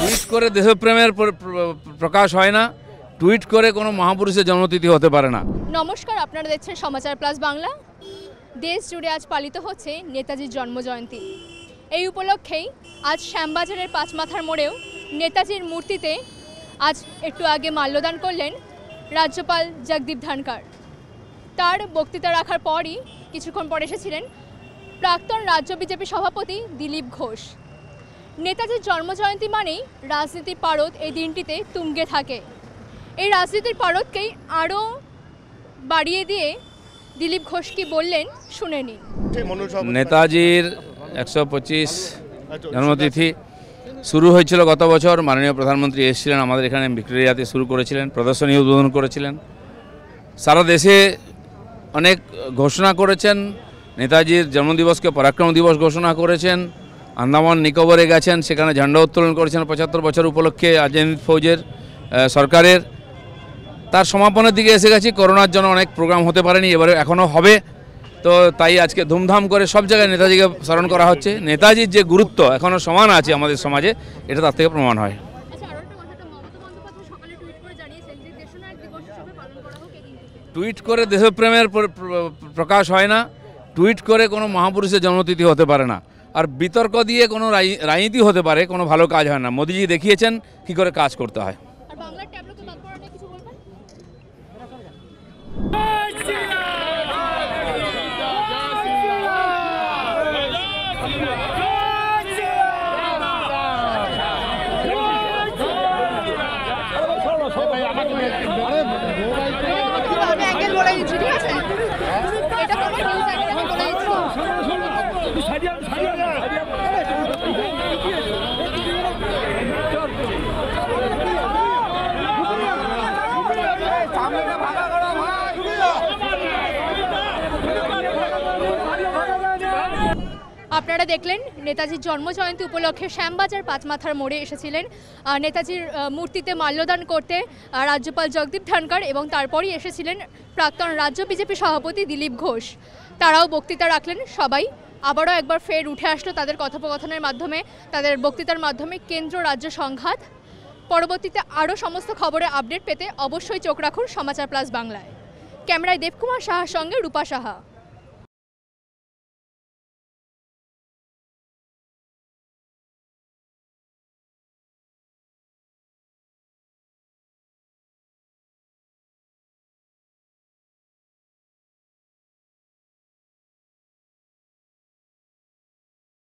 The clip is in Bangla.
টুইট করে দেশপ্রেমের প্রকাশ হয় না টুইট করে কোনো মহাপুরুষের জন্মতিথি হতে পারে না নমস্কার আপনারা দেখছেন সমাচার প্লাস বাংলা দেশ জুড়ে আজ পালিত হচ্ছে নেতাজির জন্মজয়ন্তী এই উপলক্ষেই আজ শ্যামবাজারের পাঁচ মাথার মোড়েও নেতাজির মূর্তিতে আজ একটু আগে মাল্যদান করলেন রাজ্যপাল জগদীপ ধানকার তার বক্তৃতা রাখার পরই কিছুক্ষণ পরে এসেছিলেন প্রাক্তন রাজ্য বিজেপি সভাপতি দিলীপ ঘোষ নেতাজির জন্মজয়ন্তী মানেই রাজনীতির পারদ এই দিনটিতে তুঙ্গে থাকে এই রাজনীতির পারদকেই আরও বাড়িয়ে দিয়ে দিলীপ ঘোষ কি বললেন শুনে নিন নেতাজির একশো পঁচিশ জন্মতিথি শুরু হয়েছিল গত বছর মাননীয় প্রধানমন্ত্রী এসেছিলেন আমাদের এখানে ভিক্টোরিয়াতে শুরু করেছিলেন প্রদর্শনী উদ্বোধন করেছিলেন সারা দেশে অনেক ঘোষণা করেছেন নেতাজির জন্মদিবসকে পরাক্রম দিবস ঘোষণা করেছেন আন্দামান নিকোবরে গেছেন সেখানে ঝান্ডা উত্তোলন করেছেন পঁচাত্তর বছর উপলক্ষে আজেমিদ ফৌজের সরকারের তার সমাপনের দিকে এসে গেছি করোনার জন্য অনেক প্রোগ্রাম হতে পারেনি এবারে এখনও হবে তো তাই আজকে ধুমধাম করে সব জায়গায় নেতাজিকে স্মরণ করা হচ্ছে নেতাজির যে গুরুত্ব এখনও সমান আছে আমাদের সমাজে এটা তার থেকে প্রমাণ হয় আচ্ছা, টুইট করে দেশপ্রেমের প্রকাশ হয় না টুইট করে কোনো মহাপুরুষের জন্মতিথি হতে পারে না আর বিতর্ক দিয়ে কোনো রাজনীতি হতে পারে কোনো ভালো কাজ হয় না মোদিজি দেখিয়েছেন কি করে কাজ করতে হয় আপনারা দেখলেন নেতাজির জন্মজয়ন্তী উপলক্ষে শ্যামবাজার পাঁচমাথার মোড়ে এসেছিলেন নেতাজির মূর্তিতে মাল্যদান করতে রাজ্যপাল জগদীপ ধানকার এবং তারপরই এসেছিলেন প্রাক্তন রাজ্য বিজেপি সভাপতি দিলীপ ঘোষ তারাও বক্তৃতা রাখলেন সবাই আবারও একবার ফের উঠে আসলো তাদের কথোপকথনের মাধ্যমে তাদের বক্তৃতার মাধ্যমে কেন্দ্র রাজ্য সংঘাত পরবর্তীতে আরও সমস্ত খবরের আপডেট পেতে অবশ্যই চোখ রাখুন সমাচার প্লাস বাংলায় ক্যামেরায় দেবকুমার সাহার সঙ্গে রূপা সাহা